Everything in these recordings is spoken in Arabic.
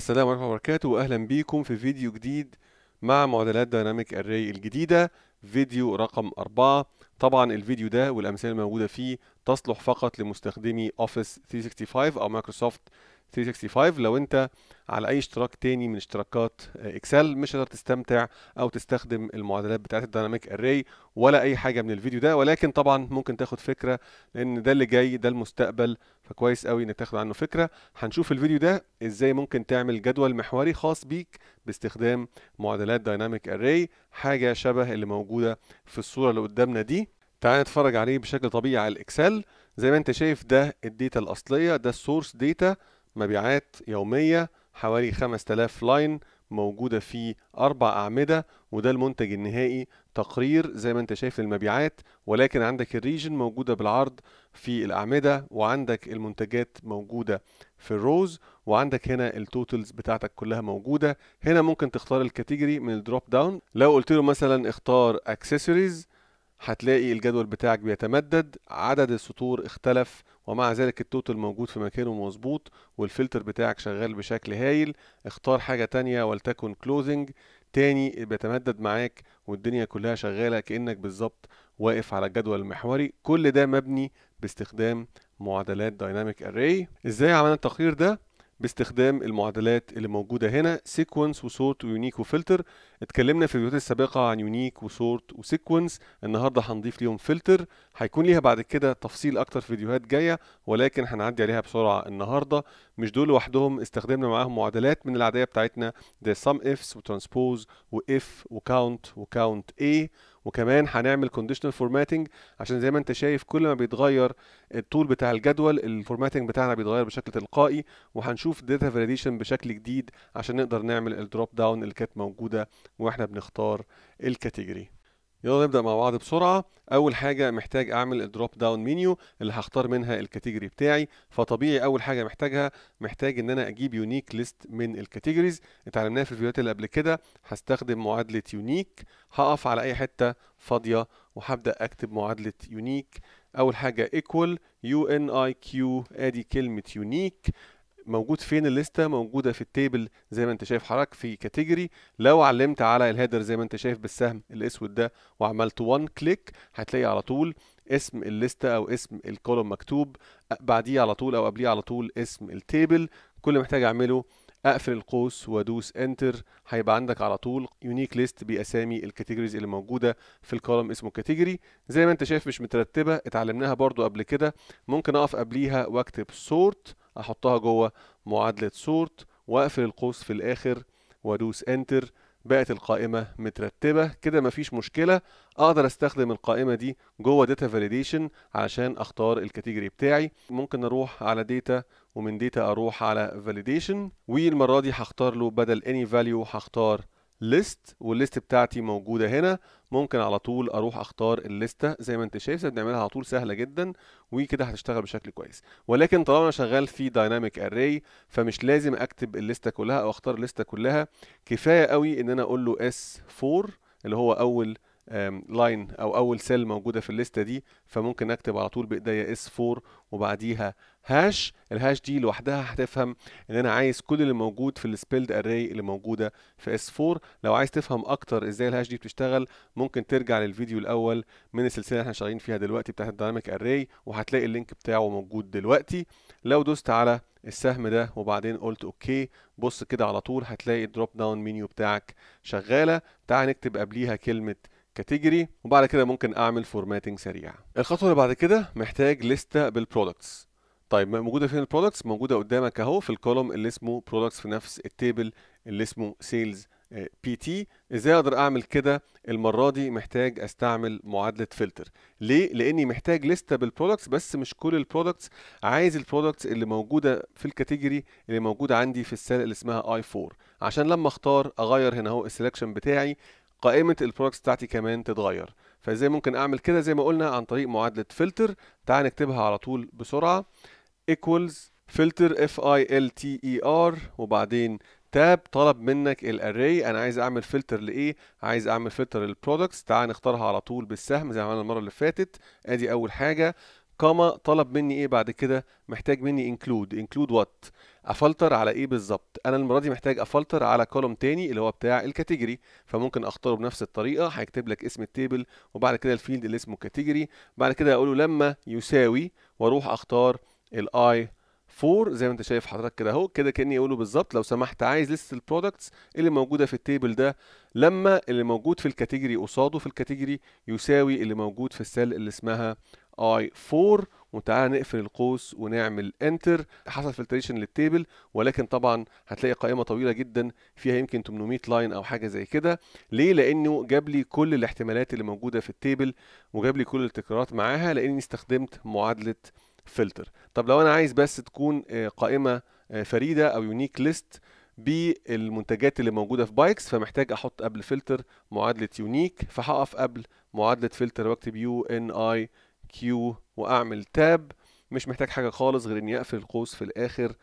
السلام عليكم ورحمة الله وبركاته وأهلا بيكم في فيديو جديد مع معادلات دايناميك أري الجديدة فيديو رقم 4 طبعا الفيديو ده والأمثلة الموجودة فيه تصلح فقط لمستخدمي اوفيس 365 أو مايكروسوفت 365 لو انت على اي اشتراك تاني من اشتراكات اكسل مش هتقدر تستمتع او تستخدم المعادلات بتاعت الديناميك اري ولا اي حاجه من الفيديو ده ولكن طبعا ممكن تاخد فكره لان ده اللي جاي ده المستقبل فكويس قوي انك تاخد عنه فكره هنشوف الفيديو ده ازاي ممكن تعمل جدول محوري خاص بيك باستخدام معادلات ديناميك اري حاجه شبه اللي موجوده في الصوره اللي قدامنا دي تعال نتفرج عليه بشكل طبيعي على الاكسل زي ما انت شايف ده الداتا الاصليه ده السورس داتا مبيعات يومية حوالي 5000 لاين موجودة في أربع أعمدة وده المنتج النهائي تقرير زي ما أنت شايف للمبيعات ولكن عندك الريجن موجودة بالعرض في الأعمدة وعندك المنتجات موجودة في الروز وعندك هنا التوتلز بتاعتك كلها موجودة هنا ممكن تختار الكاتيجوري من الدروب داون لو قلت له مثلا اختار اكسسوارز هتلاقي الجدول بتاعك بيتمدد عدد السطور اختلف ومع ذلك التوتال موجود في مكانه مظبوط والفلتر بتاعك شغال بشكل هايل اختار حاجة تانية ولتكن كلوزنج تاني بيتمدد معاك والدنيا كلها شغالة كأنك بالظبط واقف على الجدول المحوري كل ده مبني باستخدام معادلات دايناميك اري ازاي عملنا التقرير ده باستخدام المعادلات اللي موجودة هنا سيكونس وسورت ويونيك وفلتر اتكلمنا في الفيديوهات السابقة عن يونيك وسورت وسيكونس النهاردة هنضيف ليهم فلتر هيكون ليها بعد كده تفصيل أكتر في فيديوهات جاية ولكن هنعدي عليها بسرعة النهاردة مش دول لوحدهم استخدمنا معاهم معادلات من العادية بتاعتنا ذا سم افس وترانسبوز وإف وكاونت وكاونت اي وكمان هنعمل كونديشنال فورماتنج عشان زي ما انت شايف كل ما بيتغير الطول بتاع الجدول الفورماتنج بتاعنا بيتغير بشكل تلقائي وهنشوف داتا فاليديشن بشكل جديد عشان نقدر نعمل الدروب داون اللي كانت موجوده واحنا بنختار الكاتيجوري يلا نبدا مع بعض بسرعه اول حاجه محتاج اعمل الدروب داون منيو اللي هختار منها الكاتيجوري بتاعي فطبيعي اول حاجه محتاجها محتاج ان انا اجيب يونيك ليست من الكاتيجوريز اتعلمناها في الفيديوهات اللي قبل كده هستخدم معادله يونيك هقف على اي حته فاضيه وهبدا اكتب معادله يونيك اول حاجه ايكوال يو ان اي كيو ادي كلمه يونيك موجود فين الليسته موجوده في التيبل زي ما انت شايف حضرتك في كاتيجوري لو علمت على الهيدر زي ما انت شايف بالسهم الاسود ده وعملت وان كليك هتلاقي على طول اسم الليسته او اسم الكولوم مكتوب بعديه على طول او قبليه على طول اسم التيبل كل محتاج اعمله اقفل القوس وادوس انتر هيبقى عندك على طول يونيك ليست باسامي الكاتيجوريز اللي موجوده في الكولم اسمه كاتيجوري زي ما انت شايف مش مترتبه اتعلمناها برضو قبل كده ممكن اقف قبليها واكتب سورت احطها جوه معادله سورت واقفل القوس في الاخر وادوس انتر بقت القائمة مترتبة كده مفيش مشكلة أقدر أستخدم القائمة دي جوه داتا فاليديشن علشان أختار الكاتيجوري بتاعي ممكن أروح على داتا ومن داتا أروح على فاليديشن والمرة دي هختار له بدل اني فاليو هختار ليست والليست بتاعتي موجودة هنا ممكن على طول اروح اختار الليسته زي ما انت شايف بنعملها على طول سهله جدا وكده هتشتغل بشكل كويس ولكن طالما انا شغال في دايناميك اري فمش لازم اكتب الليسته كلها او اختار الليسته كلها كفايه قوي ان انا اقول له اس 4 اللي هو اول لاين او اول سيل موجوده في الليسته دي فممكن اكتب على طول بايديا اس 4 وبعديها هاش الهاش دي لوحدها هتفهم ان انا عايز كل اللي موجود في السبيلد اري اللي موجوده في اس 4 لو عايز تفهم اكتر ازاي الهاش دي بتشتغل ممكن ترجع للفيديو الاول من السلسله اللي احنا شغالين فيها دلوقتي بتاعت الدايناميك اري وهتلاقي اللينك بتاعه موجود دلوقتي لو دوست على السهم ده وبعدين قلت اوكي بص كده على طول هتلاقي الدروب داون منيو بتاعك شغاله تعال نكتب قبليها كلمه كاتيجوري وبعد كده ممكن اعمل فورماتنج سريع الخطوه اللي بعد كده محتاج لسته بالبرودكتس طيب موجوده فين البرودكتس موجوده قدامك اهو في الكولوم اللي اسمه برودكتس في نفس التيبل اللي اسمه سيلز بي تي ازاي اقدر اعمل كده المره دي محتاج استعمل معادله فلتر ليه لاني محتاج لسته بالبرودكتس بس مش كل البرودكتس عايز البرودكتس اللي موجوده في الكاتيجوري اللي موجوده عندي في السله اللي اسمها اي 4 عشان لما اختار اغير هنا اهو السلكشن بتاعي قائمه البرودكتس بتاعتي كمان تتغير فازاي ممكن اعمل كده زي ما قلنا عن طريق معادله فلتر تعال نكتبها على طول بسرعه equals فلتر f i ال تي e ار وبعدين تاب طلب منك الاري انا عايز اعمل فلتر لايه عايز اعمل فلتر للبرودكتس تعال نختارها على طول بالسهم زي ما عملنا المره اللي فاتت ادي اول حاجه قام طلب مني ايه بعد كده محتاج مني انكلود انكلود وات افلتر على ايه بالظبط انا المره دي محتاج افلتر على كولوم تاني اللي هو بتاع الكاتيجوري فممكن اختاره بنفس الطريقه هيكتب لك اسم التيبل وبعد كده الفيلد اللي اسمه كاتيجوري بعد كده اقول له لما يساوي واروح اختار الاي 4 زي ما انت شايف حضرتك كده اهو كده كاني اقوله بالظبط لو سمحت عايز ليست البرودكتس اللي موجوده في التيبل ده لما اللي موجود في الكاتيجوري قصاده في الكاتيجوري يساوي اللي موجود في السيل اللي اسمها اي 4 وتعالى نقفل القوس ونعمل انتر حصل فلتريشن للتيبل ولكن طبعا هتلاقي قائمه طويله جدا فيها يمكن 800 لاين او حاجه زي كده ليه لانه جاب لي كل الاحتمالات اللي موجوده في التيبل وجاب لي كل التكرارات معاها لاني استخدمت معادله فلتر طب لو انا عايز بس تكون آه، قائمه آه، فريده او يونيك ليست بالمنتجات اللي موجوده في بايكس فمحتاج احط قبل فلتر معادله يونيك فهقف قبل معادله فلتر واكتب يو ان اي كيو واعمل تاب مش محتاج حاجه خالص غير اني اقفل القوس في الاخر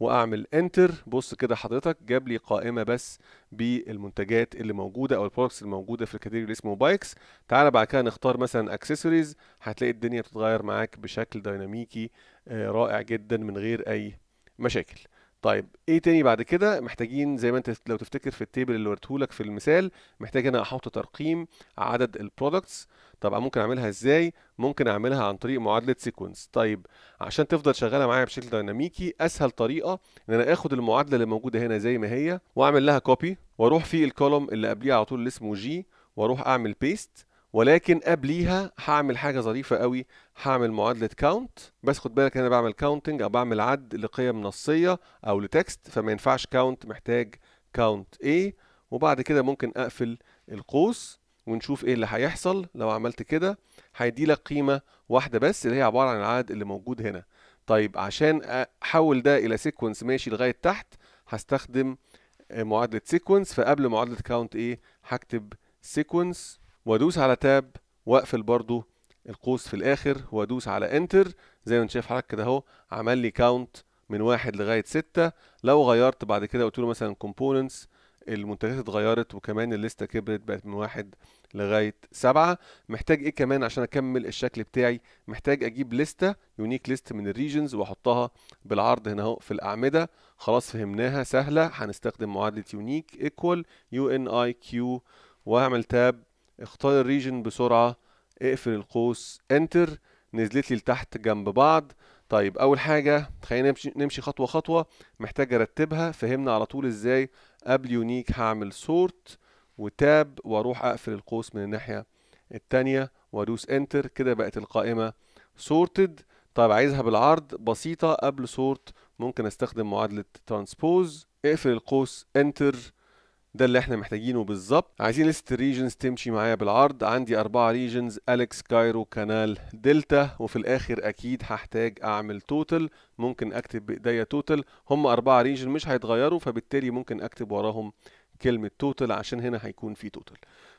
واعمل انتر بص كده حضرتك جاب لي قائمه بس بالمنتجات اللي موجوده او البرودكتس الموجوده في الكاتيجوري اللي اسمه بايكس تعالى بعد كده نختار مثلا اكسسوارز هتلاقي الدنيا بتتغير معاك بشكل ديناميكي آه، رائع جدا من غير اي مشاكل طيب ايه تاني بعد كده محتاجين زي ما انت لو تفتكر في التيبل اللي ورتهولك في المثال محتاج انا احط ترقيم عدد البرودكتس طب ممكن اعملها ازاي ممكن اعملها عن طريق معادله سيكونس طيب عشان تفضل شغاله معايا بشكل ديناميكي اسهل طريقه ان انا اخد المعادله اللي موجوده هنا زي ما هي واعمل لها كوبي واروح في الكولوم اللي قبليه على طول اللي اسمه جي واروح اعمل بيست ولكن قبليها هعمل حاجه ظريفه قوي هعمل معادله كاونت بس خد بالك انا بعمل كاونتنج او بعمل عد لقيم نصيه او لتكست فما ينفعش كاونت محتاج كاونت ايه وبعد كده ممكن اقفل القوس ونشوف ايه اللي هيحصل لو عملت كده هيدي لك قيمه واحده بس اللي هي عباره عن العدد اللي موجود هنا طيب عشان احول ده الى سيكونس ماشي لغايه تحت هستخدم معادله سيكونس فقبل معادله كاونت ايه هكتب سيكونس وادوس على تاب واقفل برضو القوس في الاخر وادوس على انتر زي ما انت شايف حضرتك كده اهو عمل لي كاونت من واحد لغايه ستة لو غيرت بعد كده قلت له مثلا كومبوننتس المنتجات اتغيرت وكمان الليستة كبرت بقت من واحد لغاية سبعة محتاج ايه كمان عشان اكمل الشكل بتاعي محتاج اجيب لستة يونيك ليست من الريجنز واحطها بالعرض هنا اهو في الاعمدة خلاص فهمناها سهلة هنستخدم معادلة يونيك ايكوال يو ان اي كيو واعمل تاب اختار الريجن بسرعة اقفل القوس انتر نزلت لي لتحت جنب بعض طيب اول حاجة خلينا نمشي, نمشي خطوة خطوة محتاج ارتبها فهمنا على طول ازاي قبل يونيك هعمل سورت وتاب واروح اقفل القوس من الناحية التانية وادوس انتر كده بقت القائمة سورتد طيب عايزها بالعرض بسيطة قبل سورت ممكن استخدم معادلة ترانسبوز اقفل القوس انتر ده اللي احنا محتاجينه بالظبط عايزين لست ريجنز تمشي معايا بالعرض عندي أربعة ريجنز أليكس كايرو كانال دلتا وفي الآخر أكيد هحتاج أعمل توتل ممكن أكتب بإيديا توتل هم أربعة ريجن مش هيتغيروا فبالتالي ممكن أكتب وراهم كلمة توتل عشان هنا هيكون في توتل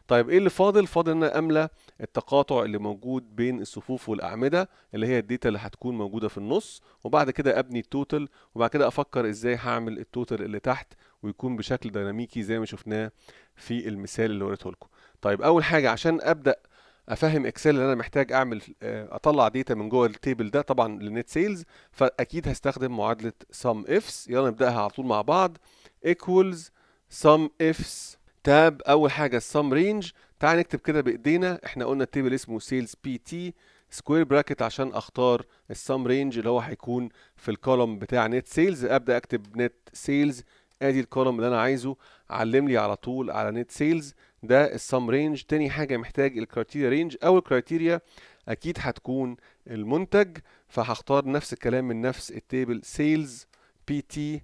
طيب ايه اللي فاضل فاضل ان انا املى التقاطع اللي موجود بين الصفوف والاعمده اللي هي الداتا اللي هتكون موجوده في النص وبعد كده ابني التوتال وبعد كده افكر ازاي هعمل التوتال اللي تحت ويكون بشكل ديناميكي زي ما شفناه في المثال اللي وريته لكم طيب اول حاجه عشان ابدا افهم اكسل ان انا محتاج اعمل آه، اطلع ديتا من جوه التيبل ده طبعا للنت سيلز فاكيد هستخدم معادله sum افس يلا نبداها على طول مع بعض equals sum ifs تاب اول حاجه السام رينج تعال نكتب كده بايدينا احنا قلنا التيبل اسمه سيلز بي تي سكوير براكت عشان اختار السام رينج اللي هو هيكون في الكولوم بتاع نت سيلز ابدا اكتب نت سيلز ادي الكولوم اللي انا عايزه علم لي على طول على نت سيلز ده السام رينج تاني حاجه محتاج الكرايتيريا رينج اول كرايتيريا اكيد هتكون المنتج فهختار نفس الكلام من نفس التيبل سيلز بي تي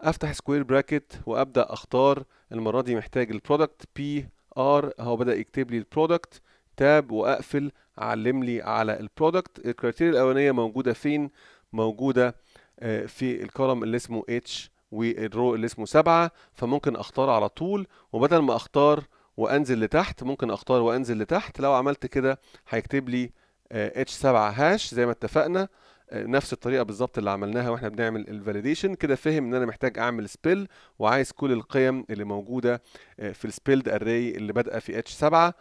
افتح سكوير براكت وابدا اختار المره دي محتاج البرودكت بي ار هو بدا يكتب لي البرودكت تاب واقفل علم لي على البرودكت الكريتيريا الاولانيه موجوده فين موجوده آه، في الكولم اللي اسمه اتش والرو اللي اسمه سبعة فممكن اختار على طول وبدل ما اختار وانزل لتحت ممكن اختار وانزل لتحت لو عملت كده هيكتب لي اتش آه، سبعة هاش زي ما اتفقنا نفس الطريقه بالظبط اللي عملناها واحنا بنعمل الفاليديشن كده فهم ان انا محتاج اعمل سبيل وعايز كل القيم اللي موجوده آه، في السبيلد اري اللي بادئه في اتش 7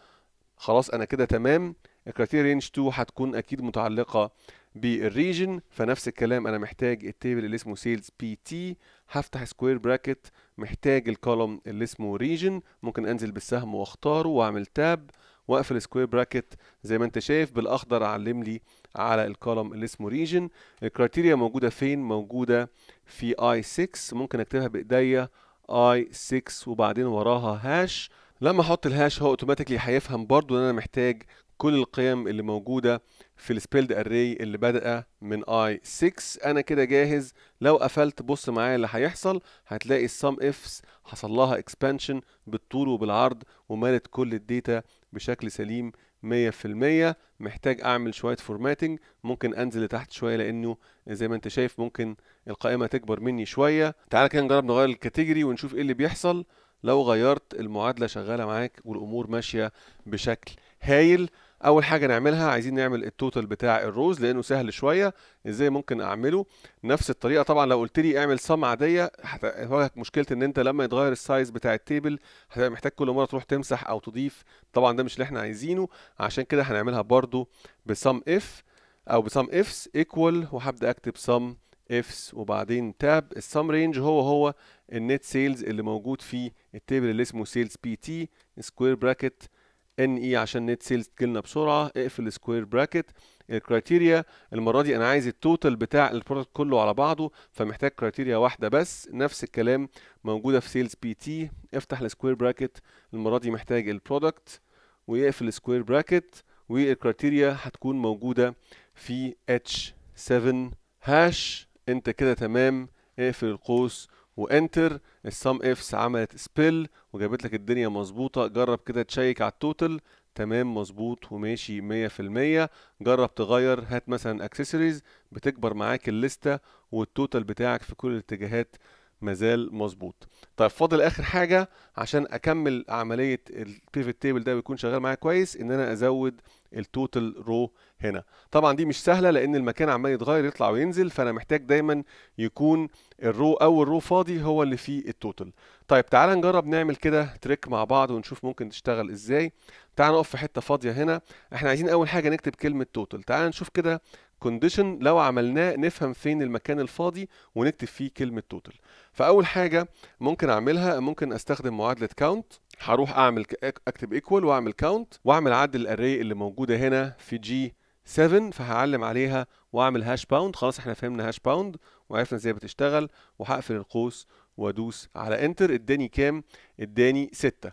خلاص انا كده تمام الكريتيريا رينج 2 هتكون اكيد متعلقه بالريجن فنفس الكلام انا محتاج التيبل اللي اسمه سيلز بي تي هفتح سكوير براكت محتاج الكولوم اللي اسمه ريجن ممكن انزل بالسهم واختاره واعمل تاب واقفل سكوير براكت زي ما انت شايف بالاخضر علم لي على الكولوم اللي اسمه ريجن الكرايتيريا موجوده فين موجوده في اي 6 ممكن اكتبها بايديا اي 6 وبعدين وراها هاش لما احط الهاش هو اوتوماتيكلي هيفهم برضو ان انا محتاج كل القيم اللي موجوده في السبيلد اري اللي بادئه من اي 6 انا كده جاهز لو قفلت بص معايا اللي هيحصل هتلاقي السم افس حصل لها اكسبانشن بالطول وبالعرض ومالت كل الداتا بشكل سليم 100% محتاج اعمل شويه فورماتنج ممكن انزل لتحت شويه لانه زي ما انت شايف ممكن القائمه تكبر مني شويه تعال كده نجرب نغير الكاتيجوري ونشوف ايه اللي بيحصل لو غيرت المعادله شغاله معاك والامور ماشيه بشكل هايل اول حاجه نعملها عايزين نعمل التوتال بتاع الروز لانه سهل شويه ازاي ممكن اعمله نفس الطريقه طبعا لو قلت لي اعمل صم عاديه هتواجهك مشكله ان انت لما يتغير السايز بتاع التيبل هتبقى محتاج كل مره تروح تمسح او تضيف طبعا ده مش اللي احنا عايزينه عشان كده هنعملها برضو بسم اف او بسم افس ايكوال وهبدا اكتب سم افس وبعدين تاب السم رينج هو هو النت سيلز اللي موجود في التيبل اللي اسمه سيلز بي تي سكوير براكت ان اي عشان نت سيلز تجيلنا بسرعه اقفل سكوير براكت الكرايتيريا المره دي انا عايز التوتال بتاع البرودكت كله على بعضه فمحتاج كرايتيريا واحده بس نفس الكلام موجوده في سيلز بي تي افتح السكوير براكت المره دي محتاج البرودكت ويقفل السكوير براكت والكرايتيريا هتكون موجوده في اتش 7 هاش انت كده تمام اقفل القوس وانتر السم افس عملت سبيل وجابت لك الدنيا مظبوطه جرب كده تشيك على التوتال تمام مظبوط وماشي 100% جرب تغير هات مثلا اكسسوارز بتكبر معاك الليسته والتوتال بتاعك في كل الاتجاهات مازال مظبوط طيب فاضل اخر حاجه عشان اكمل عمليه البيفت تيبل ده ويكون شغال معايا كويس ان انا ازود التوتال رو هنا طبعا دي مش سهله لان المكان عمال يتغير يطلع وينزل فانا محتاج دايما يكون الرو او الرو فاضي هو اللي فيه التوتال طيب تعال نجرب نعمل كده تريك مع بعض ونشوف ممكن تشتغل ازاي تعال نقف في حته فاضيه هنا احنا عايزين اول حاجه نكتب كلمه توتال تعال نشوف كده كونديشن لو عملناه نفهم فين المكان الفاضي ونكتب فيه كلمه توتال فاول حاجه ممكن اعملها ممكن استخدم معادله كاونت هروح اعمل اكتب ايكوال واعمل كاونت واعمل عدل الاري اللي موجوده هنا في جي 7 فهعلم عليها واعمل هاش باوند خلاص احنا فهمنا هاش باوند وعرفنا ازاي بتشتغل وهقفل القوس وادوس على انتر اداني كام اداني 6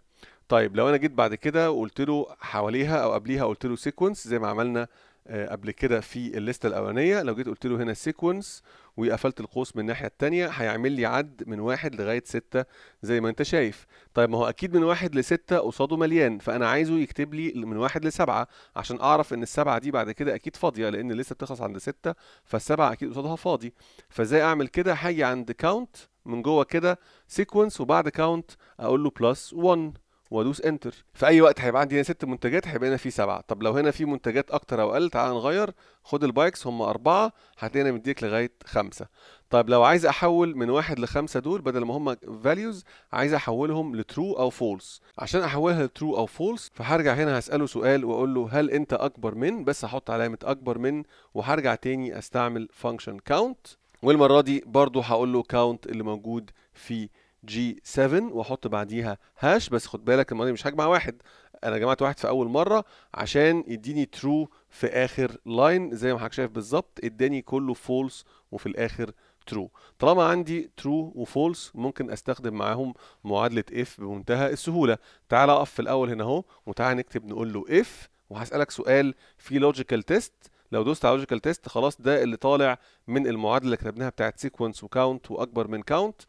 طيب لو انا جيت بعد كده وقلت له حواليها او قبليها قلت له سيكونس زي ما عملنا آه، قبل كده في الليسته الاولانيه لو جيت قلت له هنا سيكونس وقفلت القوس من الناحيه الثانيه هيعمل لي عد من واحد لغايه سته زي ما انت شايف طيب ما هو اكيد من واحد لسته قصاده مليان فانا عايزه يكتب لي من واحد لسبعه عشان اعرف ان السبعه دي بعد كده اكيد فاضيه لان لسه بتخلص عند سته فالسبعه اكيد قصادها فاضي فازاي اعمل كده هاجي عند كاونت من جوه كده سيكونس وبعد كاونت اقول له بلس 1 وادوس انتر في اي وقت هيبقى عندي هنا ست منتجات هيبقى هنا في سبعه طب لو هنا في منتجات اكتر او اقل تعال نغير خد البايكس هم اربعه هتلاقينا مديك لغايه خمسه طيب لو عايز احول من واحد لخمسه دول بدل ما هم فاليوز عايز احولهم لترو او فولس عشان احولها لترو او فولس فهرجع هنا هساله سؤال واقول له هل انت اكبر من بس هحط علامه اكبر من وهرجع تاني استعمل فانكشن كاونت والمره دي برضو هقول له كاونت اللي موجود في جي 7 واحط بعديها هاش بس خد بالك المره دي مش هجمع واحد انا جمعت واحد في اول مره عشان يديني ترو في اخر لاين زي ما حضرتك شايف بالظبط اداني كله فولس وفي الاخر ترو طالما عندي ترو وفولس ممكن استخدم معاهم معادله اف بمنتهى السهوله تعال اقف في الاول هنا اهو وتعال نكتب نقول له اف وهسالك سؤال في لوجيكال تيست لو دوست على لوجيكال تيست خلاص ده اللي طالع من المعادله اللي كتبناها بتاعت سيكونس وكاونت واكبر من كاونت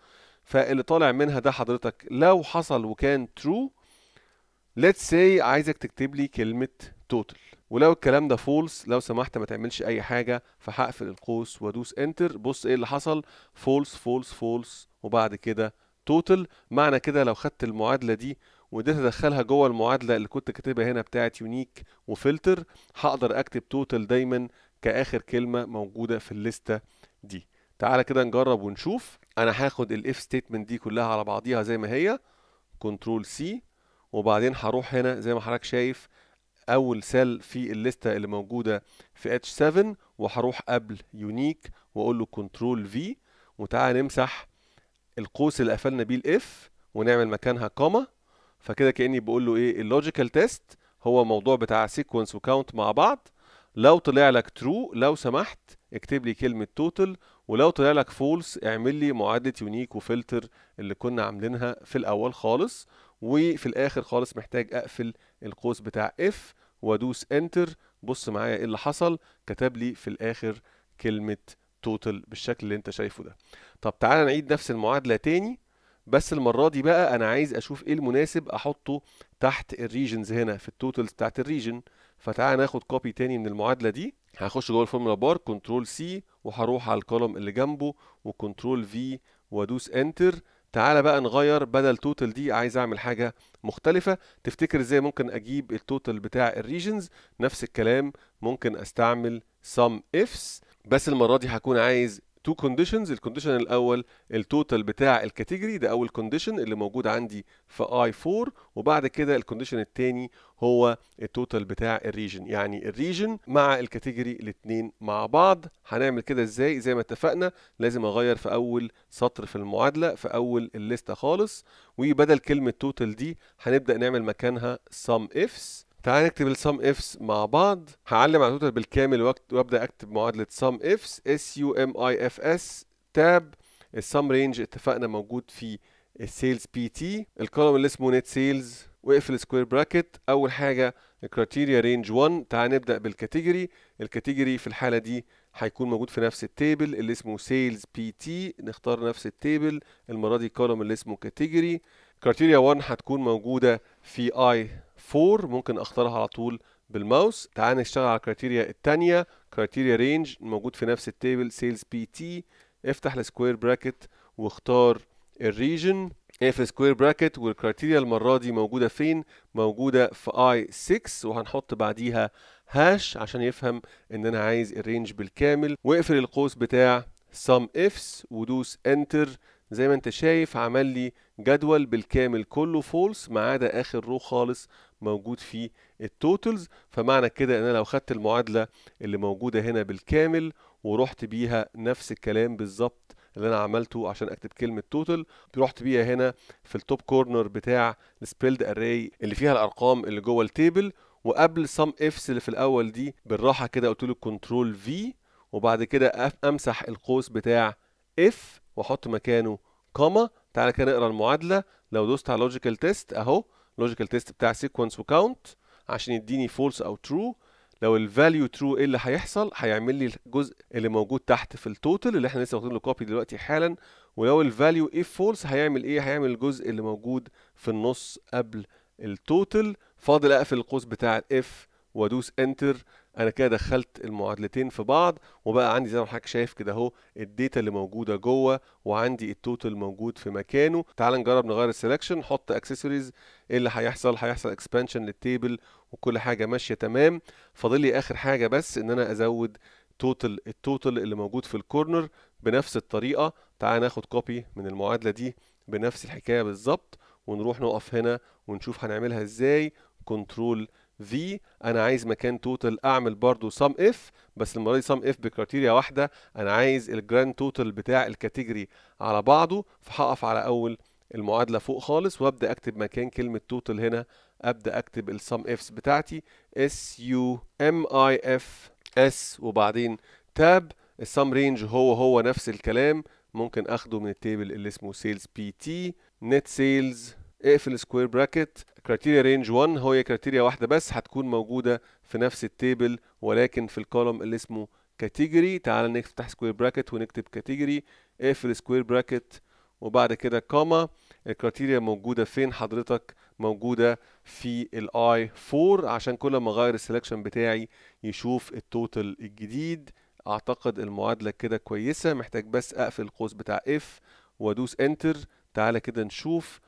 فاللي طالع منها ده حضرتك لو حصل وكان ترو ليتس سي عايزك تكتب لي كلمه توتال ولو الكلام ده فولس لو سمحت ما تعملش اي حاجه فهقفل القوس وادوس انتر بص ايه اللي حصل فولس فولس فولس وبعد كده توتال معنى كده لو خدت المعادله دي وديت ادخلها جوه المعادله اللي كنت كاتبها هنا بتاعت يونيك وفلتر هقدر اكتب توتال دايما كاخر كلمه موجوده في الليسته دي تعالى كده نجرب ونشوف انا هاخد الاف ستيتمنت دي كلها على بعضيها زي ما هي كنترول سي وبعدين هروح هنا زي ما حضرتك شايف اول سيل في الليسته اللي موجوده في اتش 7 وهروح قبل يونيك واقول له كنترول في وتعالى نمسح القوس اللي قفلنا بيه الاف ونعمل مكانها كوما فكده كاني بقول له ايه اللوجيكال تيست هو موضوع بتاع سيكونس وكاونت مع بعض لو طلع لك ترو لو سمحت اكتب لي كلمه توتال ولو طلع لك فولس اعمل لي معادله يونيك وفلتر اللي كنا عاملينها في الاول خالص وفي الاخر خالص محتاج اقفل القوس بتاع اف وادوس انتر بص معايا ايه اللي حصل كتب لي في الاخر كلمه توتال بالشكل اللي انت شايفه ده طب تعالى نعيد نفس المعادله تاني بس المره دي بقى انا عايز اشوف ايه المناسب احطه تحت الريجنز هنا في التوتالز بتاعت الريجن فتعالى ناخد كوبي تاني من المعادله دي هخش جوه الفورمولا بار كنترول سي وهروح على الكولوم اللي جنبه وكنترول في وادوس انتر تعالى بقى نغير بدل توتال دي عايز اعمل حاجه مختلفه تفتكر ازاي ممكن اجيب التوتال بتاع الريجنز نفس الكلام ممكن استعمل سم افس بس المره دي هكون عايز تو كونديشنز الكونديشن الاول التوتال بتاع الكاتيجوري ده اول كونديشن اللي موجود عندي في اي 4 وبعد كده الكونديشن الثاني هو التوتال بتاع الريجن يعني الريجن مع الكاتيجوري الاثنين مع بعض هنعمل كده ازاي زي ما اتفقنا لازم اغير في اول سطر في المعادله في اول الليسته خالص وبدل كلمه توتال دي هنبدا نعمل مكانها سم افس تعال نكتب sum ifs مع بعض هعلم على توتال بالكامل وابدا اكتب معادله ifs s اس يو ام اي اف اس تاب sum رينج اتفقنا موجود في السيلز بي تي الكولوم اللي اسمه نت سيلز واقفل سكوير براكت اول حاجه الكريتيريا رينج 1 تعال نبدا بالكاتيجوري الكاتيجوري في الحاله دي هيكون موجود في نفس التيبل اللي اسمه سيلز بي تي نختار نفس التيبل المره دي كولوم اللي اسمه كاتيجوري كريتيريا 1 هتكون موجوده في اي 4 ممكن اختارها على طول بالماوس تعال نشتغل على الكريتيريا الثانيه كريتيريا رينج موجود في نفس التيبل سيلز بي تي افتح السكوير براكت واختار الريجن اقفل سكوير براكت والكريتيريا المره دي موجوده فين موجوده في اي 6 وهنحط بعديها هاش عشان يفهم ان انا عايز الرينج بالكامل واقفل القوس بتاع سم ifs ودوس انتر زي ما انت شايف عمل لي جدول بالكامل كله فولس ما عدا اخر رو خالص موجود في التوتلز فمعنى كده ان انا لو خدت المعادله اللي موجوده هنا بالكامل ورحت بيها نفس الكلام بالظبط اللي انا عملته عشان اكتب كلمه توتال رحت بيها هنا في التوب كورنر بتاع السبيلد اري اللي فيها الارقام اللي جوه التيبل وقبل سم افس اللي في الاول دي بالراحه كده قلت له كنترول في وبعد كده امسح القوس بتاع اف واحط مكانه كوما تعالى كده نقرا المعادله لو دوست على لوجيكال تيست اهو لوجيكال تيست بتاع سيكونس وكاونت عشان يديني فولس او ترو لو الفاليو ترو ايه اللي هيحصل هيعمل لي الجزء اللي موجود تحت في التوتال اللي احنا لسه واخدين له كوبي دلوقتي حالا ولو الفاليو ايه فولس هيعمل ايه هيعمل الجزء اللي موجود في النص قبل التوتال فاضل اقفل القوس بتاع الاف وادوس انتر انا كده دخلت المعادلتين في بعض وبقى عندي زي ما حضرتك شايف كده اهو الداتا اللي موجوده جوه وعندي التوتال موجود في مكانه تعال نجرب نغير السلكشن نحط اكسسوارز ايه اللي هيحصل هيحصل اكسبانشن للتيبل وكل حاجه ماشيه تمام فاضل لي اخر حاجه بس ان انا ازود توتال التوتال اللي موجود في الكورنر بنفس الطريقه تعال ناخد كوبي من المعادله دي بنفس الحكايه بالظبط ونروح نقف هنا ونشوف هنعملها ازاي كنترول في انا عايز مكان توتال اعمل برضو سم اف بس المره دي سم اف بكريتيريا واحده انا عايز الجراند توتال بتاع الكاتيجوري على بعضه فهقف على اول المعادله فوق خالص وابدا اكتب مكان كلمه توتال هنا ابدا اكتب السم افس بتاعتي اس يو ام اي اف اس وبعدين تاب السم رينج هو هو نفس الكلام ممكن اخده من التيبل اللي اسمه سيلز بي تي نت سيلز اقفل سكوير براكت كريتيريا رينج 1 هي كريتيريا واحده بس هتكون موجوده في نفس التيبل ولكن في الكولوم اللي اسمه كاتيجوري تعال نفتح سكوير براكت ونكتب كاتيجوري اقفل سكوير براكت وبعد كده كوما الكريتيريا موجوده فين حضرتك موجوده في الاي 4 عشان كل ما اغير السلكشن بتاعي يشوف التوتال الجديد اعتقد المعادله كده كويسه محتاج بس اقفل القوس بتاع اف وادوس انتر تعالى كده نشوف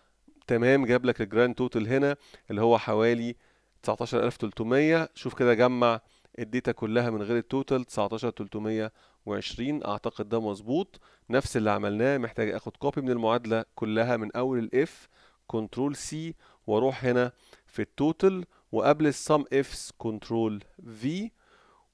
تمام جاب لك الجراند توتال هنا اللي هو حوالي 19300 شوف كده جمع الداتا كلها من غير التوتال 19320 اعتقد ده مظبوط نفس اللي عملناه محتاج اخد كوبي من المعادله كلها من اول الاف كنترول سي واروح هنا في التوتال وقبل السم افس كنترول في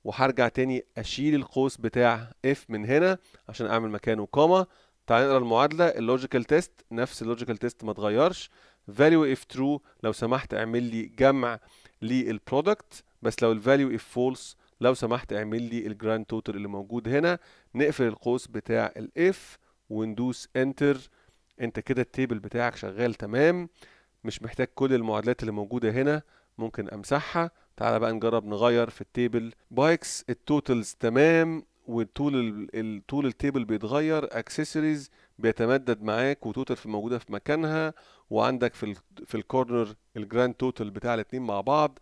وهرجع تاني اشيل القوس بتاع اف من هنا عشان اعمل مكانه كوما تعال نقرا المعادله اللوجيكال تيست نفس اللوجيكال تيست ما اتغيرش فاليو اف ترو لو سمحت اعمل لي جمع للبرودكت بس لو الفاليو اف فولس لو سمحت اعمل لي الجراند توتال اللي موجود هنا نقفل القوس بتاع الاف وندوس انتر انت كده التيبل بتاعك شغال تمام مش محتاج كل المعادلات اللي موجوده هنا ممكن امسحها تعالى بقى نجرب نغير في التيبل بايكس التوتالز تمام وطول طول التيبل بيتغير اكسسوارز بيتمدد معاك وتوتال في موجوده في مكانها وعندك في في الكورنر الجراند توتال بتاع الاثنين مع بعض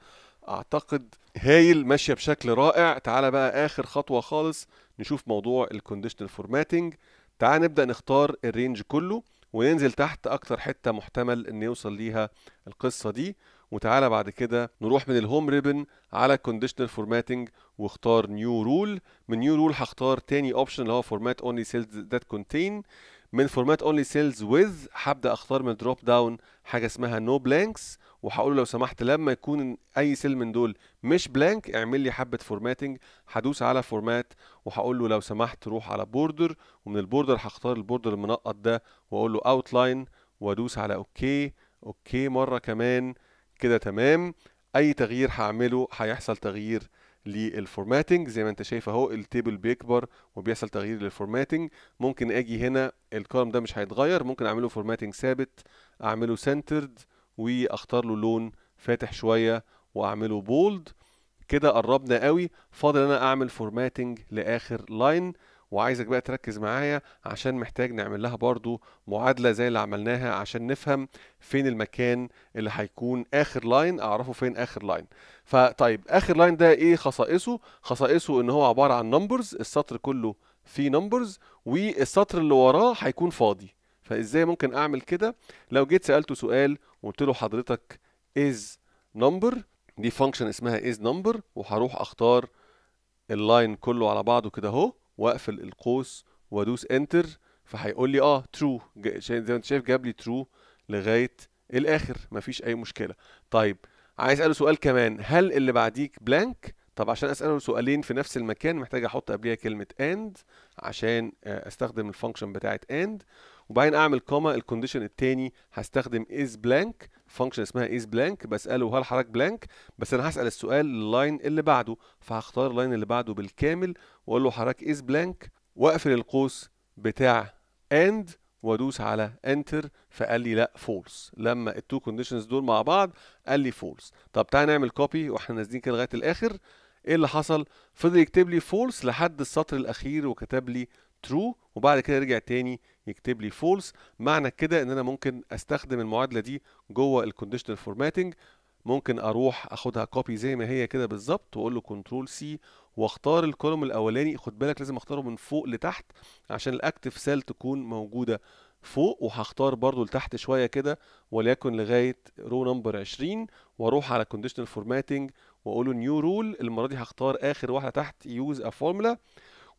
اعتقد هايل ماشيه بشكل رائع تعالى بقى اخر خطوه خالص نشوف موضوع الكونديشنال فورماتنج تعال نبدا نختار الرينج كله وننزل تحت اكتر حته محتمل ان يوصل ليها القصه دي وتعالى بعد كده نروح من الهوم ريبن على الكونديشنال فورماتنج واختار نيو رول من نيو رول هختار تاني اوبشن اللي هو فورمات اونلي سيلز ذات كونتين من فورمات اونلي سيلز ويز هبدا اختار من دروب داون حاجه اسمها نو no بلانكس وهقول لو سمحت لما يكون اي سيل من دول مش بلانك اعمل لي حبه فورماتنج هدوس على فورمات وهقول له لو سمحت روح على بوردر ومن البوردر هختار البوردر المنقط ده واقول له اوتلاين وادوس على اوكي اوكي مره كمان كده تمام اي تغيير هعمله هيحصل تغيير للفورماتنج زي ما انت شايف اهو التيبل بيكبر وبيحصل تغيير للفورماتنج ممكن اجي هنا الكولم ده مش هيتغير ممكن اعمله فورماتنج ثابت اعمله سنترد واختار له لون فاتح شويه واعمله بولد كده قربنا قوي فاضل انا اعمل فورماتنج لاخر لاين وعايزك بقى تركز معايا عشان محتاج نعمل لها برضو معادلة زي اللي عملناها عشان نفهم فين المكان اللي هيكون آخر لاين أعرفه فين آخر لاين فطيب آخر لاين ده إيه خصائصه؟ خصائصه إن هو عبارة عن نمبرز السطر كله فيه نمبرز والسطر اللي وراه هيكون فاضي فإزاي ممكن أعمل كده؟ لو جيت سألته سؤال وقلت له حضرتك is number دي فانكشن اسمها is number وهروح أختار اللاين كله على بعضه كده أهو واقفل القوس وادوس انتر فهيقول لي اه ترو زي ما انت شايف جاب لي ترو لغايه الاخر مفيش اي مشكله طيب عايز اساله سؤال كمان هل اللي بعديك بلانك طب عشان اساله سؤالين في نفس المكان محتاج احط قبليها كلمه اند عشان آه، استخدم الفانكشن بتاعه اند وبعدين اعمل كوما الكونديشن الثاني هستخدم از بلانك فانكشن اسمها از بلانك بساله هل حضرتك بلانك بس انا هسال السؤال اللاين اللي بعده فهختار اللاين اللي بعده بالكامل واقول له حضرتك از بلانك واقفل القوس بتاع اند وادوس على انتر فقال لي لا فولس لما التو كونديشنز دول مع بعض قال لي فولس طب تعالى نعمل كوبي واحنا نازلين كده لغايه الاخر ايه اللي حصل فضل يكتب لي فولس لحد السطر الاخير وكتب لي ترو وبعد كده رجع تاني يكتب لي فولس معنى كده ان انا ممكن استخدم المعادله دي جوه الكونديشنال فورماتنج ممكن اروح اخدها كوبي زي ما هي كده بالظبط واقول له كنترول سي واختار الكولوم الاولاني خد بالك لازم اختاره من فوق لتحت عشان الاكتف سيل تكون موجوده فوق وهختار برضو لتحت شويه كده وليكن لغايه رو نمبر 20 واروح على كونديشنال فورماتنج واقول له نيو رول المره دي هختار اخر واحده تحت يوز ا فورمولا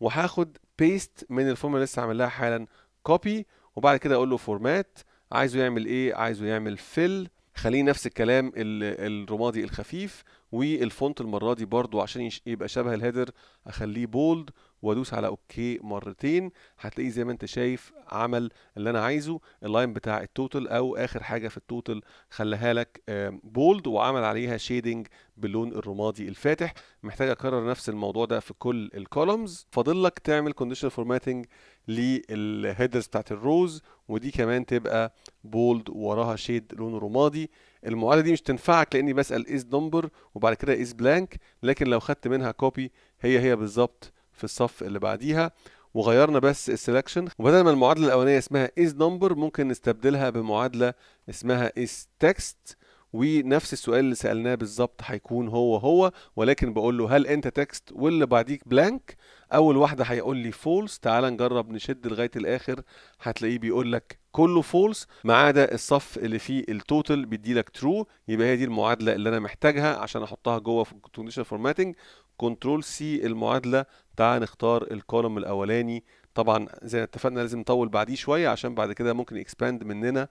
وهاخد بيست من الفورمولا اللي لسه عامل لها حالا كوبي وبعد كده اقول له فورمات عايزه يعمل ايه عايزه يعمل فيل خليه نفس الكلام الرمادي الخفيف والفونت المره دي برضو عشان يبقى شبه الهيدر اخليه بولد وادوس على اوكي مرتين هتلاقيه زي ما انت شايف عمل اللي انا عايزه اللاين بتاع التوتال او اخر حاجه في التوتال خلاها لك بولد آه، وعمل عليها شيدنج باللون الرمادي الفاتح محتاج اكرر نفس الموضوع ده في كل الكولومز فاضل لك تعمل كونديشنال فورماتنج للهيدرز بتاعت الروز ودي كمان تبقى بولد وراها شيد لونه رمادي المعادله دي مش تنفعك لاني بسال از نمبر وبعد كده از بلانك لكن لو خدت منها كوبي هي هي بالظبط في الصف اللي بعديها وغيرنا بس السلكشن وبدل ما المعادله الاولانيه اسمها از نمبر ممكن نستبدلها بمعادله اسمها از تكست ونفس السؤال اللي سالناه بالظبط هيكون هو هو ولكن بقول له هل انت تكست واللي بعديك بلانك اول واحده هيقول لي فولس تعال نجرب نشد لغايه الاخر هتلاقيه بيقول لك كله فولس ما عدا الصف اللي فيه التوتال بيدي لك ترو يبقى هي دي المعادله اللي انا محتاجها عشان احطها جوه في الكونديشن فورماتنج كنترول سي المعادله تعال نختار الكولوم الاولاني طبعا زي ما اتفقنا لازم نطول بعديه شويه عشان بعد كده ممكن اكسباند مننا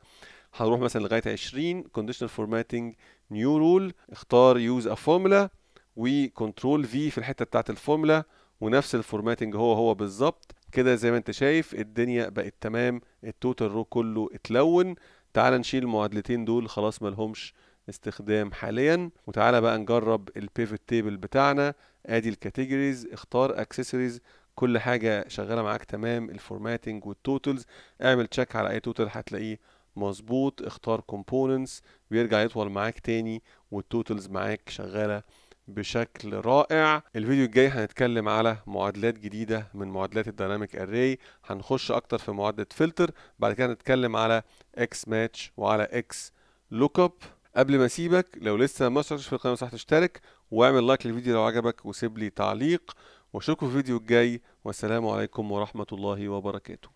هنروح مثلا لغايه 20 كونديشنال فورماتنج نيو رول اختار يوز ا فورمولا وكنترول في في الحته بتاعت الفورمولا ونفس الفورماتنج هو هو بالظبط كده زي ما انت شايف الدنيا بقت تمام التوتال رو كله اتلون تعال نشيل المعادلتين دول خلاص ملهمش استخدام حاليا وتعالى بقى نجرب البيفت تيبل بتاعنا ادي الكاتيجوريز اختار اكسسوارز كل حاجه شغاله معاك تمام الفورماتنج والتوتلز اعمل تشيك على اي توتال هتلاقيه مظبوط اختار كومبوننتس بيرجع يطول معاك تاني والتوتلز معاك شغاله بشكل رائع الفيديو الجاي هنتكلم على معادلات جديده من معادلات الدايناميك اري هنخش اكتر في معادله فلتر بعد كده هنتكلم على اكس ماتش وعلى اكس لوك اب قبل ما اسيبك لو لسه ما اشتركتش في القناه صح تشترك واعمل لايك للفيديو لو عجبك وسيب لي تعليق واشوفكم في الفيديو الجاي والسلام عليكم ورحمه الله وبركاته